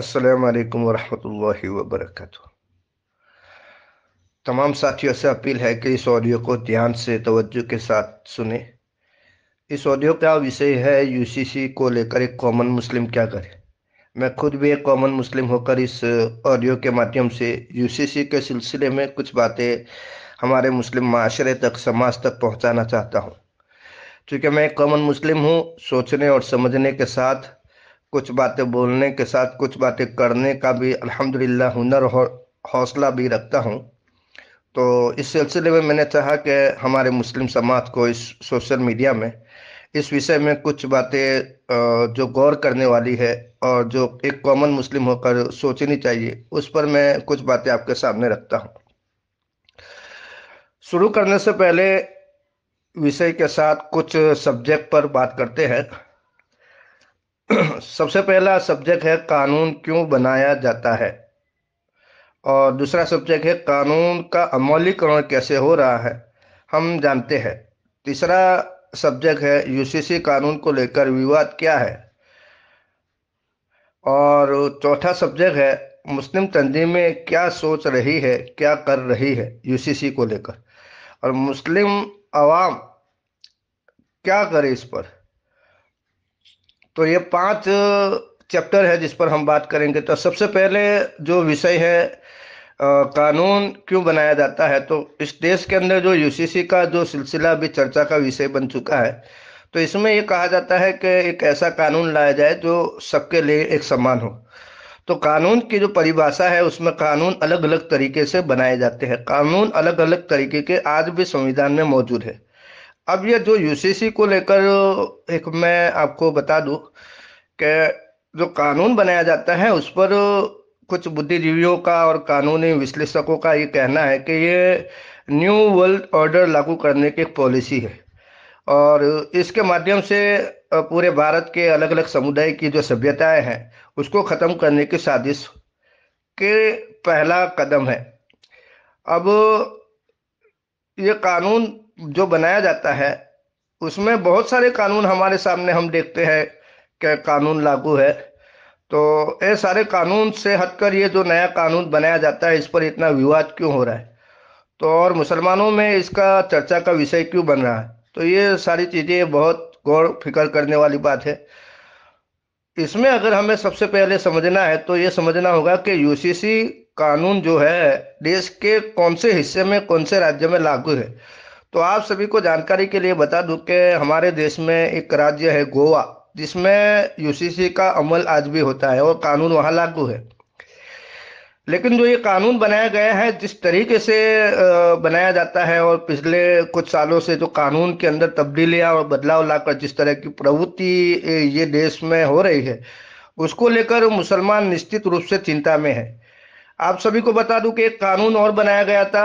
अस्सलाम वालेकुम वरहमतुल्लाहि तमाम साथियों से अपील है कि इस ऑडियो को ध्यान से तवज्जो के साथ सुने इस ऑडियो का विषय है यूसीसी को लेकर एक कॉमन मुस्लिम क्या करे मैं खुद भी एक कॉमन मुस्लिम होकर इस ऑडियो के माध्यम से यूसीसी के सिलसिले में कुछ बातें हमारे मुस्लिम माशरे तक समाज तक पहुंचाना चाहता हूं क्योंकि मैं एक कॉमन मुस्लिम हूं सोचने और समझने के साथ कुछ बातें बोलने के साथ कुछ बातें करने का भी अल्हम्दुलिल्लाह हुनर हौसला भी रखता हूँ तो इस सिलसिले में मैंने चाहा कि हमारे मुस्लिम समाज को इस सोशल मीडिया में इस विषय में कुछ बातें जो गौर करने वाली है और जो एक कॉमन मुस्लिम होकर सोचनी चाहिए उस पर मैं कुछ बातें आपके सामने रखता हूँ शुरू करने से पहले विषय के साथ कुछ सब्जेक्ट पर बात करते हैं सबसे पहला सब्जेक्ट है कानून क्यों बनाया जाता है और दूसरा सब्जेक्ट है कानून का अमौलीकरण कैसे हो रहा है हम जानते हैं तीसरा सब्जेक्ट है यूसीसी कानून को लेकर विवाद क्या है और चौथा सब्जेक्ट है मुस्लिम तंजीमें क्या सोच रही है क्या कर रही है यूसीसी को लेकर और मुस्लिम आवाम क्या करे इस पर तो ये पांच चैप्टर है जिस पर हम बात करेंगे तो सबसे पहले जो विषय है आ, कानून क्यों बनाया जाता है तो इस देश के अंदर जो यूसीसी का जो सिलसिला भी चर्चा का विषय बन चुका है तो इसमें ये कहा जाता है कि एक ऐसा कानून लाया जाए जो सबके लिए एक समान हो तो कानून की जो परिभाषा है उसमें कानून अलग अलग तरीके से बनाए जाते हैं कानून अलग अलग तरीके के आज भी संविधान में मौजूद है अब ये जो यूसीसी को लेकर एक मैं आपको बता दूं कि जो कानून बनाया जाता है उस पर कुछ बुद्धिजीवियों का और कानूनी विश्लेषकों का ये कहना है कि ये न्यू वर्ल्ड ऑर्डर लागू करने की एक पॉलिसी है और इसके माध्यम से पूरे भारत के अलग अलग समुदाय की जो सभ्यताएं हैं उसको ख़त्म करने की साजिश के पहला कदम है अब ये कानून जो बनाया जाता है उसमें बहुत सारे कानून हमारे सामने हम देखते हैं कि कानून लागू है तो ये सारे कानून से हटकर ये जो नया कानून बनाया जाता है इस पर इतना विवाद क्यों हो रहा है तो और मुसलमानों में इसका चर्चा का विषय क्यों बन रहा है तो ये सारी चीज़ें बहुत गौर फिक्र करने वाली बात है इसमें अगर हमें सबसे पहले समझना है तो ये समझना होगा कि यूसीसी कानून जो है देश के कौन से हिस्से में कौन से राज्य में लागू है तो आप सभी को जानकारी के लिए बता दूं कि हमारे देश में एक राज्य है गोवा जिसमें यूसीसी का अमल आज भी होता है और कानून वहां लागू है लेकिन जो ये कानून बनाया गया है जिस तरीके से बनाया जाता है और पिछले कुछ सालों से जो कानून के अंदर तब्दीलियां और बदलाव लाकर जिस तरह की प्रवृत्ति ये देश में हो रही है उसको लेकर मुसलमान निश्चित रूप से चिंता में है आप सभी को बता दूं कि एक कानून और बनाया गया था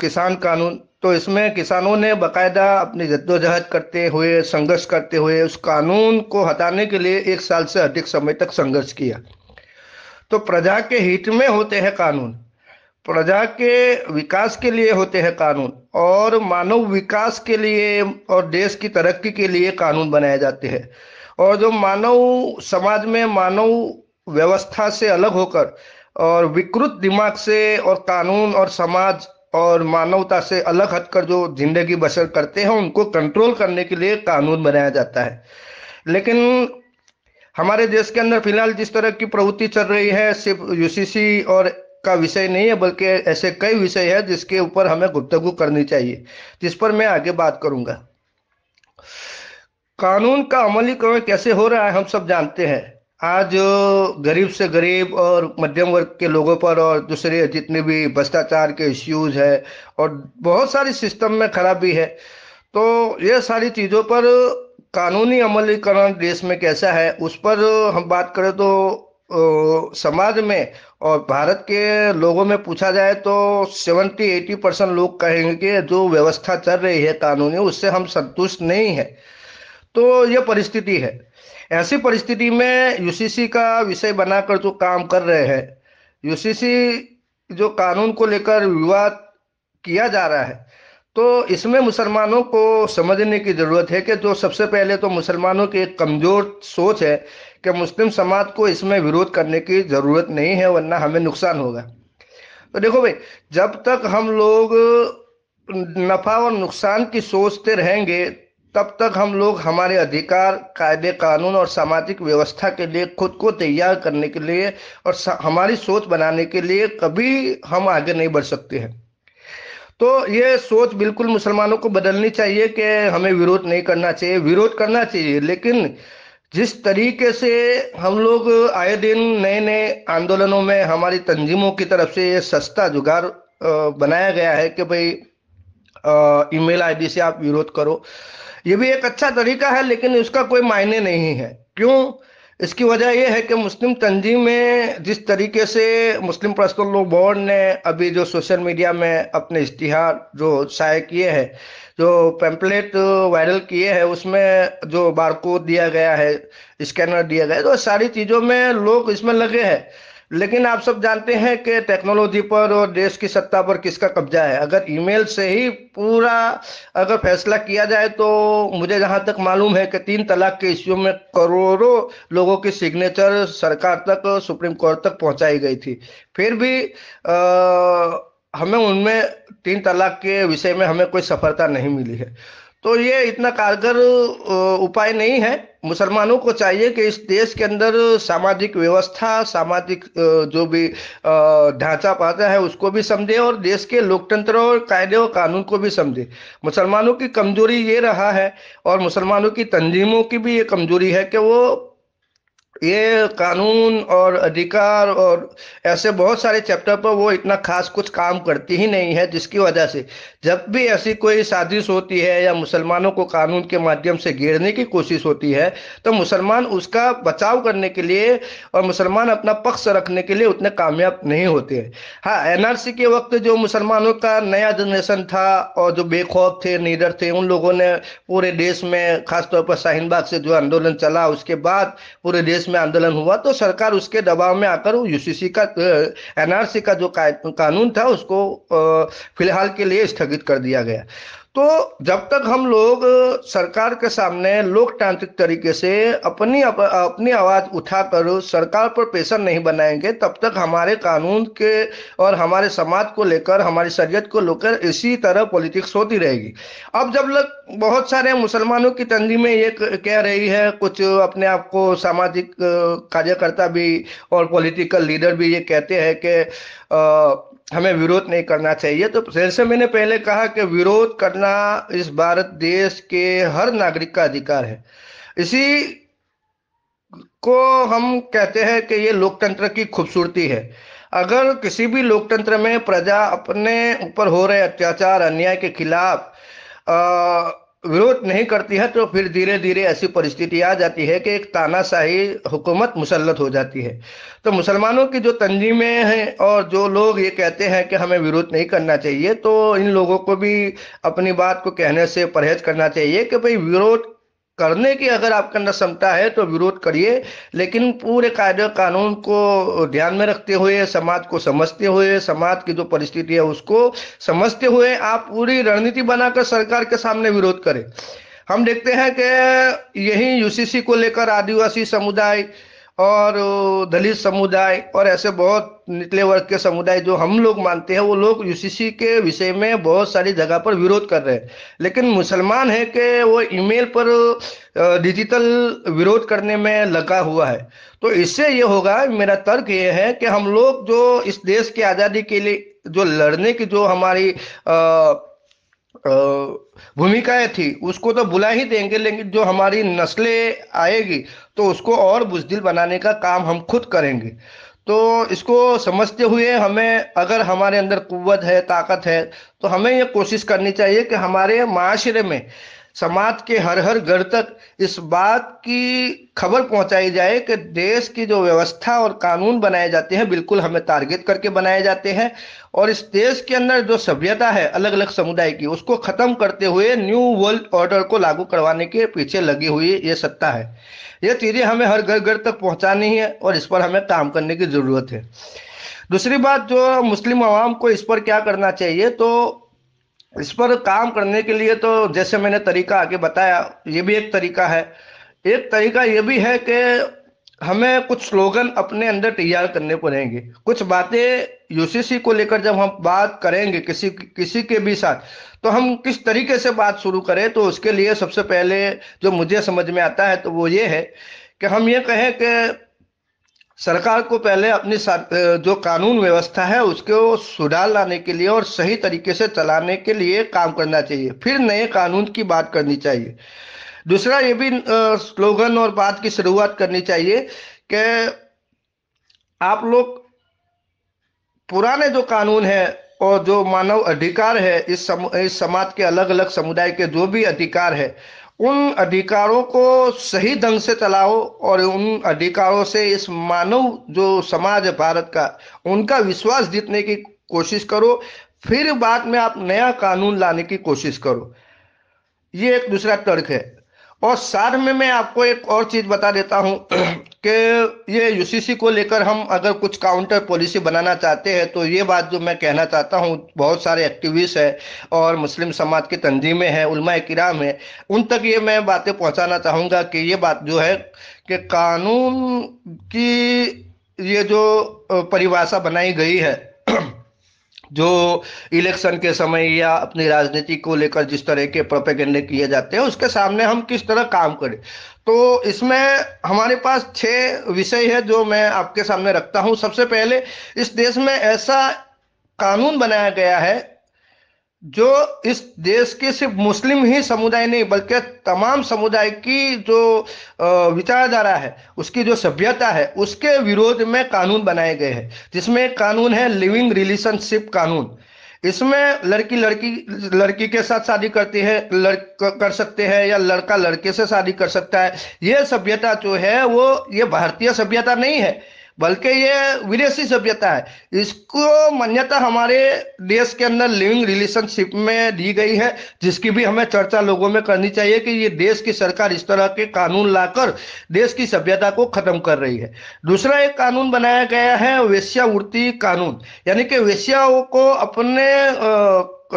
किसान कानून तो इसमें किसानों ने बाकायदा अपनी जद्दोजहद करते हुए संघर्ष करते हुए उस कानून को हटाने के लिए एक साल से अधिक समय तक संघर्ष किया तो प्रजा के हित में होते हैं कानून प्रजा के विकास के लिए होते हैं कानून और मानव विकास के लिए और देश की तरक्की के लिए कानून बनाए जाते हैं और जो मानव समाज में मानव व्यवस्था से अलग होकर और विकृत दिमाग से और कानून और समाज और मानवता से अलग हटकर जो जिंदगी बसर करते हैं उनको कंट्रोल करने के लिए कानून बनाया जाता है लेकिन हमारे देश के अंदर फिलहाल जिस तरह की प्रवृत्ति चल रही है सिर्फ यूसीसी और का विषय नहीं है बल्कि ऐसे कई विषय है जिसके ऊपर हमें गुप्तगु करनी चाहिए जिस पर मैं आगे बात करूंगा कानून का अमलीकरण कैसे हो रहा है हम सब जानते हैं आज गरीब से गरीब और मध्यम वर्ग के लोगों पर और दूसरे जितने भी भ्रष्टाचार के इश्यूज है और बहुत सारी सिस्टम में खराबी है तो ये सारी चीज़ों पर कानूनी अमलीकरण देश में कैसा है उस पर हम बात करें तो समाज में और भारत के लोगों में पूछा जाए तो सेवेंटी एटी परसेंट लोग कहेंगे कि जो व्यवस्था चल रही है कानूनी उससे हम संतुष्ट नहीं है तो ये परिस्थिति है ऐसी परिस्थिति में यूसीसी का विषय बनाकर जो काम कर रहे हैं यूसीसी जो कानून को लेकर विवाद किया जा रहा है तो इसमें मुसलमानों को समझने की ज़रूरत है कि जो सबसे पहले तो मुसलमानों की एक कमज़ोर सोच है कि मुस्लिम समाज को इसमें विरोध करने की ज़रूरत नहीं है वरना हमें नुकसान होगा तो देखो भाई जब तक हम लोग नफ़ा और नुकसान की सोचते रहेंगे तब तक हम लोग हमारे अधिकार कायदे कानून और सामाजिक व्यवस्था के लिए खुद को तैयार करने के लिए और हमारी सोच बनाने के लिए कभी हम आगे नहीं बढ़ सकते हैं तो ये सोच बिल्कुल मुसलमानों को बदलनी चाहिए कि हमें विरोध नहीं करना चाहिए विरोध करना चाहिए लेकिन जिस तरीके से हम लोग आए दिन नए नए आंदोलनों में हमारी तंजीमों की तरफ से ये सस्ता जुगाड़ बनाया गया है कि भाई ईमेल आईडी से आप विरोध करो ये भी एक अच्छा तरीका है लेकिन इसका कोई मायने नहीं है क्यों इसकी वजह यह है कि मुस्लिम तंजीम में जिस तरीके से मुस्लिम पर्सनल लो बोर्ड ने अभी जो सोशल मीडिया में अपने इश्तिहार जो शाये किए हैं जो पेम्पलेट वायरल किए हैं उसमें जो बारकोड दिया गया है स्कैनर दिया गया है तो सारी चीज़ों में लोग इसमें लगे हैं लेकिन आप सब जानते हैं कि टेक्नोलॉजी पर और देश की सत्ता पर किसका कब्जा है अगर ईमेल से ही पूरा अगर फैसला किया जाए तो मुझे जहां तक मालूम है कि तीन तलाक के इश्यू में करोड़ों लोगों की सिग्नेचर सरकार तक सुप्रीम कोर्ट तक पहुंचाई गई थी फिर भी आ, हमें उनमें तीन तलाक के विषय में हमें कोई सफलता नहीं मिली है तो ये इतना कारगर उपाय नहीं है मुसलमानों को चाहिए कि इस देश के अंदर सामाजिक व्यवस्था सामाजिक जो भी ढांचा पाता है उसको भी समझे और देश के लोकतंत्र और कायदे और कानून को भी समझे मुसलमानों की कमजोरी ये रहा है और मुसलमानों की तंजीमों की भी ये कमजोरी है कि वो ये कानून और अधिकार और ऐसे बहुत सारे चैप्टर पर वो इतना खास कुछ काम करती ही नहीं है जिसकी वजह से जब भी ऐसी कोई साजिश होती है या मुसलमानों को कानून के माध्यम से घेरने की कोशिश होती है तो मुसलमान उसका बचाव करने के लिए और मुसलमान अपना पक्ष रखने के लिए उतने कामयाब नहीं होते हैं हाँ एन के वक्त जो मुसलमानों का नया जनरेशन था और जो बेखौफ थे नीडर थे उन लोगों ने पूरे देश में खासतौर पर शाहीनबाग से जो आंदोलन चला उसके बाद पूरे देश में आंदोलन हुआ तो सरकार उसके दबाव में आकर यूसीसी का एनआरसी का जो कानून था उसको फिलहाल के लिए स्थगित कर दिया गया तो जब तक हम लोग सरकार के सामने लोकतांत्रिक तरीके से अपनी अप, अपनी आवाज़ उठाकर सरकार पर प्रेशर नहीं बनाएंगे तब तक हमारे कानून के और हमारे समाज को लेकर हमारी शरीयत को लेकर इसी तरह पॉलिटिक्स होती रहेगी अब जब लोग बहुत सारे मुसलमानों की तंजीमें ये कह रही है कुछ अपने आप को सामाजिक कार्यकर्ता भी और पॉलिटिकल लीडर भी ये कहते हैं कि हमें विरोध नहीं करना चाहिए तो जैसे मैंने पहले कहा कि विरोध करना इस भारत देश के हर नागरिक का अधिकार है इसी को हम कहते हैं कि ये लोकतंत्र की खूबसूरती है अगर किसी भी लोकतंत्र में प्रजा अपने ऊपर हो रहे अत्याचार अन्याय के खिलाफ विरोध नहीं करती है तो फिर धीरे धीरे ऐसी परिस्थिति आ जाती है कि एक तानाशाही हुकूमत मुसलत हो जाती है तो मुसलमानों की जो तंजीमें हैं और जो लोग ये कहते हैं कि हमें विरोध नहीं करना चाहिए तो इन लोगों को भी अपनी बात को कहने से परहेज करना चाहिए कि भाई विरोध करने की अगर आपके अंदर क्षमता है तो विरोध करिए लेकिन पूरे कायदे कानून को ध्यान में रखते हुए समाज को समझते हुए समाज की जो परिस्थिति है उसको समझते हुए आप पूरी रणनीति बनाकर सरकार के सामने विरोध करें हम देखते हैं कि यही यूसीसी को लेकर आदिवासी समुदाय और दलित समुदाय और ऐसे बहुत निचले वर्ग के समुदाय जो हम लोग मानते हैं वो लोग यूसीसी के विषय में बहुत सारी जगह पर विरोध कर रहे हैं लेकिन मुसलमान है कि वो ईमेल पर डिजिटल विरोध करने में लगा हुआ है तो इससे ये होगा मेरा तर्क ये है कि हम लोग जो इस देश की आज़ादी के लिए जो लड़ने की जो हमारी आ, आ, भूमिकाएं थी उसको तो बुला ही देंगे लेकिन जो हमारी नस्लें आएगी तो उसको और बुजदिल बनाने का काम हम खुद करेंगे तो इसको समझते हुए हमें अगर हमारे अंदर कुत है ताकत है तो हमें ये कोशिश करनी चाहिए कि हमारे माशरे में समाज के हर हर घर तक इस बात की खबर पहुंचाई जाए कि देश की जो व्यवस्था और कानून बनाए जाते हैं बिल्कुल हमें टारगेट करके बनाए जाते हैं और इस देश के अंदर जो सभ्यता है अलग अलग समुदाय की उसको खत्म करते हुए न्यू वर्ल्ड ऑर्डर को लागू करवाने के पीछे लगी हुई ये सत्ता है ये चीज़ें हमें हर घर घर तक पहुँचानी है और इस पर हमें काम करने की ज़रूरत है दूसरी बात जो मुस्लिम आवाम को इस पर क्या करना चाहिए तो इस पर काम करने के लिए तो जैसे मैंने तरीका आगे बताया ये भी एक तरीका है एक तरीका ये भी है कि हमें कुछ स्लोगन अपने अंदर तैयार करने पड़ेंगे कुछ बातें यूसीसी को लेकर जब हम बात करेंगे किसी किसी के भी साथ तो हम किस तरीके से बात शुरू करें तो उसके लिए सबसे पहले जो मुझे समझ में आता है तो वो ये है कि हम ये कहें कि सरकार को पहले अपनी जो कानून व्यवस्था है उसको सुधार लाने के लिए और सही तरीके से चलाने के लिए काम करना चाहिए फिर नए कानून की बात करनी चाहिए दूसरा ये भी स्लोगन और बात की शुरुआत करनी चाहिए कि आप लोग पुराने जो कानून है और जो मानव अधिकार है इस सम, इस समाज के अलग अलग समुदाय के जो भी अधिकार है उन अधिकारों को सही ढंग से चलाओ और उन अधिकारों से इस मानव जो समाज है भारत का उनका विश्वास जीतने की कोशिश करो फिर बाद में आप नया कानून लाने की कोशिश करो ये एक दूसरा तर्क है और साथ में मैं आपको एक और चीज़ बता देता हूं कि ये यूसीसी को लेकर हम अगर कुछ काउंटर पॉलिसी बनाना चाहते हैं तो ये बात जो मैं कहना चाहता हूं बहुत सारे एक्टिविस्ट हैं और मुस्लिम समाज की तंजीमें हैं उलमा किराम हैं उन तक ये मैं बातें पहुंचाना चाहूँगा कि ये बात जो है कि कानून की ये जो परिभाषा बनाई गई है जो इलेक्शन के समय या अपनी राजनीति को लेकर जिस तरह के प्रोपेगेंडे किए जाते हैं उसके सामने हम किस तरह काम करें तो इसमें हमारे पास छः विषय है जो मैं आपके सामने रखता हूँ सबसे पहले इस देश में ऐसा कानून बनाया गया है जो इस देश के सिर्फ मुस्लिम ही समुदाय नहीं बल्कि तमाम समुदाय की जो विचारधारा है उसकी जो सभ्यता है उसके विरोध में कानून बनाए गए हैं जिसमें एक कानून है लिविंग रिलेशनशिप कानून इसमें लड़की लड़की लड़की के साथ शादी करती है लड़ कर सकते हैं या लड़का लड़के से शादी कर सकता है ये सभ्यता जो है वो ये भारतीय सभ्यता नहीं है बल्कि ये विदेशी सभ्यता है इसको मान्यता हमारे देश के अंदर लिविंग रिलेशनशिप में दी गई है जिसकी भी हमें चर्चा लोगों में करनी चाहिए कि ये देश की सरकार इस तरह के कानून लाकर देश की सभ्यता को खत्म कर रही है दूसरा एक कानून बनाया गया है वेश्यावृत्ति कानून यानी कि वेश्याओं को अपने आ,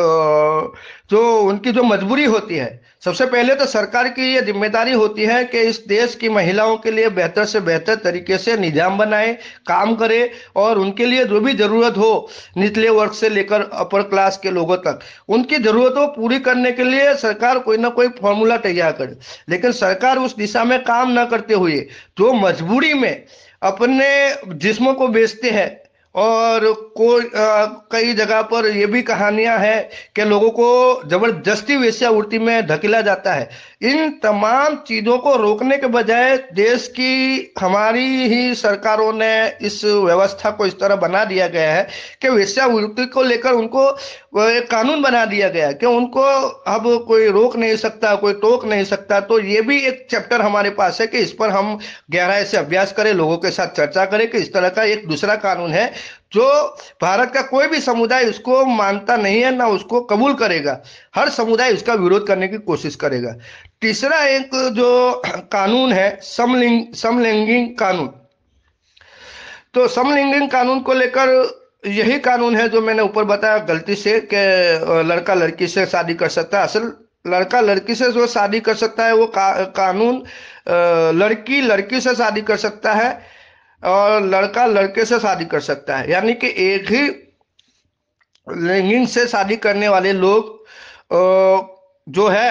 आ, जो उनकी जो मजबूरी होती है सबसे पहले तो सरकार की ये जिम्मेदारी होती है कि इस देश की महिलाओं के लिए बेहतर से बेहतर तरीके से निजाम बनाए काम करे और उनके लिए जो भी ज़रूरत हो निचले वर्ग से लेकर अपर क्लास के लोगों तक उनकी ज़रूरतों पूरी करने के लिए सरकार कोई ना कोई फॉर्मूला तैयार करे लेकिन सरकार उस दिशा में काम ना करते हुए जो मजबूरी में अपने जिसमों को बेचते हैं और कोई कई जगह पर यह भी कहानियां हैं कि लोगों को जबरदस्ती वेश्यावृत्ति में धकेला जाता है इन तमाम चीजों को रोकने के बजाय देश की हमारी ही सरकारों ने इस व्यवस्था को इस तरह बना दिया गया है कि वेश्यावृत्ति को लेकर उनको एक कानून बना दिया गया कि उनको अब कोई रोक नहीं सकता कोई टोक नहीं सकता तो ये भी एक चैप्टर हमारे पास है कि इस पर हम गहराई से अभ्यास करें लोगों के साथ चर्चा करें कि इस तरह का एक दूसरा कानून है जो भारत का कोई भी समुदाय उसको मानता नहीं है ना उसको कबूल करेगा हर समुदाय उसका विरोध करने की कोशिश करेगा तीसरा एक जो कानून है समलिंग समलैंगिक कानून तो समलैंगिक कानून को लेकर यही कानून है जो मैंने ऊपर बताया गलती से कि लड़का लड़की से शादी कर सकता है असल लड़का लड़की से जो शादी कर सकता है वो का, कानून लड़की लड़की से शादी कर सकता है और लड़का लड़के से शादी कर सकता है यानी कि एक ही लिंगिंग से शादी करने वाले लोग जो है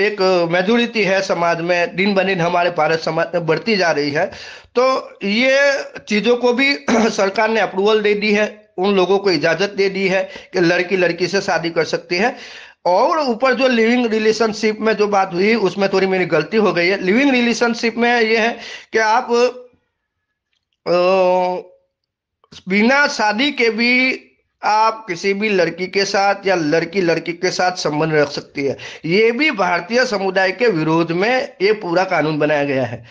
एक मेजोरिटी है समाज में दिन ब दिन हमारे भारत समाज में बढ़ती जा रही है तो ये चीज़ों को भी सरकार ने अप्रूवल दे दी है उन लोगों को इजाज़त दे दी है कि लड़की लड़की से शादी कर सकती है और ऊपर जो लिविंग रिलेशनशिप में जो बात हुई उसमें थोड़ी मेरी गलती हो गई है लिविंग रिलेशनशिप में ये है कि आप बिना शादी के भी आप किसी भी लड़की के साथ या लड़की लड़की के साथ संबंध रख सकती है ये भी भारतीय समुदाय के विरोध में ये पूरा कानून बनाया गया है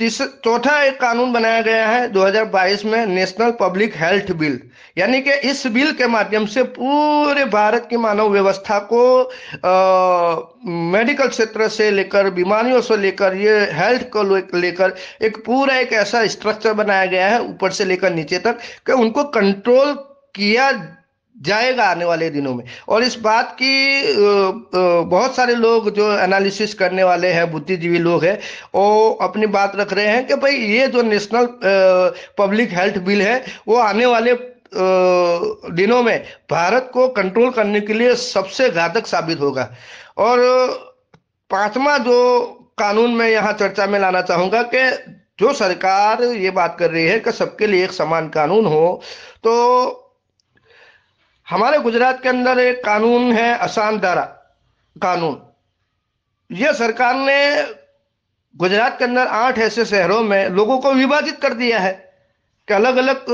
चौथा एक कानून बनाया गया है 2022 में नेशनल पब्लिक हेल्थ बिल यानी कि इस बिल के माध्यम से पूरे भारत की मानव व्यवस्था को आ, मेडिकल क्षेत्र से लेकर बीमारियों से लेकर ये हेल्थ को लेकर एक पूरा एक ऐसा स्ट्रक्चर बनाया गया है ऊपर से लेकर नीचे तक कि उनको कंट्रोल किया जाएगा आने वाले दिनों में और इस बात की बहुत सारे लोग जो एनालिसिस करने वाले हैं बुद्धिजीवी लोग हैं वो अपनी बात रख रहे हैं कि भाई ये जो नेशनल पब्लिक हेल्थ बिल है वो आने वाले दिनों में भारत को कंट्रोल करने के लिए सबसे घातक साबित होगा और पांचवा जो कानून में यहाँ चर्चा में लाना चाहूँगा कि जो सरकार ये बात कर रही है कि सबके लिए एक समान कानून हो तो हमारे गुजरात के अंदर एक कानून है असान धारा कानून यह सरकार ने गुजरात के अंदर आठ ऐसे शहरों में लोगों को विभाजित कर दिया है कि अलग अलग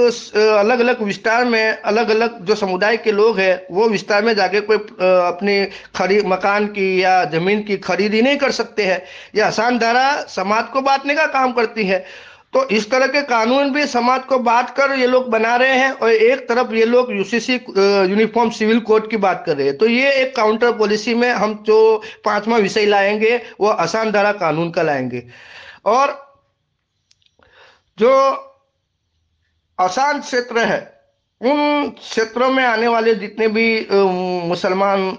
अलग अलग विस्तार में अलग अलग जो समुदाय के लोग हैं वो विस्तार में जाके कोई अपनी खरीद मकान की या जमीन की खरीदी नहीं कर सकते हैं यह आसान धारा समाज को बांटने का काम करती है तो इस तरह के कानून भी समाज को बात कर ये लोग बना रहे हैं और एक तरफ ये लोग यूसीसी यूनिफॉर्म सिविल कोड की बात कर रहे हैं तो ये एक काउंटर पॉलिसी में हम जो पांचवा विषय लाएंगे वो आसान धारा कानून का लाएंगे और जो आसान क्षेत्र है उन क्षेत्रों में आने वाले जितने भी मुसलमान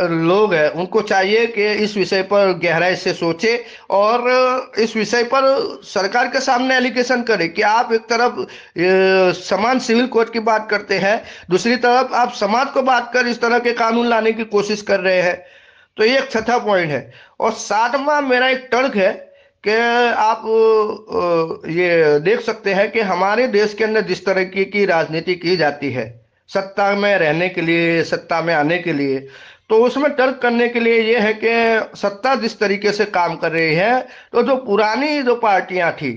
लोग हैं उनको चाहिए कि इस विषय पर गहराई से सोचे और इस विषय पर सरकार के सामने एलिगेशन करें कि आप एक तरफ समान सिविल कोर्ट की बात करते हैं दूसरी तरफ आप समाज को बात कर इस तरह के कानून लाने की कोशिश कर रहे हैं तो ये एक छठा पॉइंट है और सातवां मेरा एक तर्क है कि आप ये देख सकते हैं कि हमारे देश के अंदर जिस तरह की राजनीति की जाती है सत्ता में रहने के लिए सत्ता में आने के लिए तो उसमें तर्क करने के लिए यह है कि सत्ता जिस तरीके से काम कर रही है तो जो पुरानी जो पार्टियां थी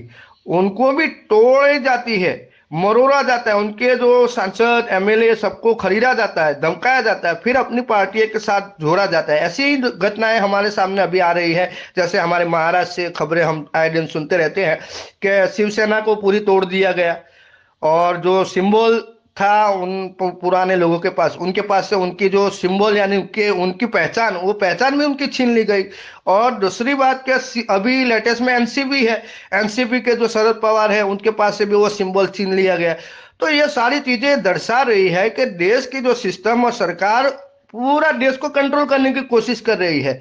उनको भी तोड़ जाती है मरोड़ा जाता है उनके जो सांसद एमएलए सबको खरीदा जाता है धमकाया जाता है फिर अपनी पार्टी के साथ जोड़ा जाता है ऐसी ही घटनाएं हमारे सामने अभी आ रही है जैसे हमारे महाराष्ट्र से खबरें हम आए दिन सुनते रहते हैं कि शिवसेना को पूरी तोड़ दिया गया और जो सिंबल था उन पुराने लोगों के पास उनके पास से उनकी जो सिंबल यानी उनके उनकी पहचान वो पहचान भी उनकी छीन ली गई और दूसरी बात क्या अभी लेटेस्ट में एनसीबी है एनसीबी के जो शरद पवार है उनके पास से भी वो सिंबल छीन लिया गया तो ये सारी चीजें दर्शा रही है कि देश की जो सिस्टम और सरकार पूरा देश को कंट्रोल करने की कोशिश कर रही है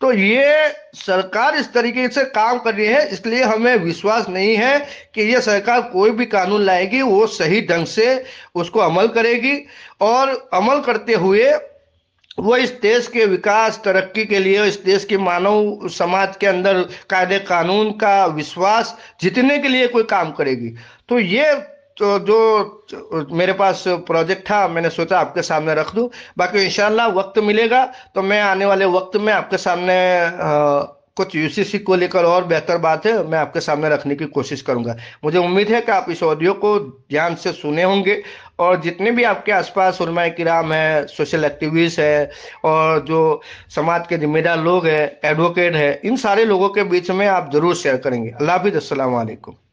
तो ये सरकार इस तरीके से काम कर रही है इसलिए हमें विश्वास नहीं है कि ये सरकार कोई भी कानून लाएगी वो सही ढंग से उसको अमल करेगी और अमल करते हुए वो इस देश के विकास तरक्की के लिए इस देश के मानव समाज के अंदर कायदे कानून का विश्वास जीतने के लिए कोई काम करेगी तो ये तो जो मेरे पास प्रोजेक्ट था मैंने सोचा आपके सामने रख दूं बाकी इंशाल्लाह वक्त मिलेगा तो मैं आने वाले वक्त में आपके सामने आ, कुछ यूसीसी को लेकर और बेहतर बात है मैं आपके सामने रखने की कोशिश करूंगा मुझे उम्मीद है कि आप इस ऑडियो को ध्यान से सुने होंगे और जितने भी आपके आसपास उलमाए किराम है सोशल एक्टिविस्ट है और जो समाज के जिम्मेदार लोग हैं एडवोकेट है इन सारे लोगों के बीच में आप ज़रूर शेयर करेंगे अल्लाह हाफिज़ असलकम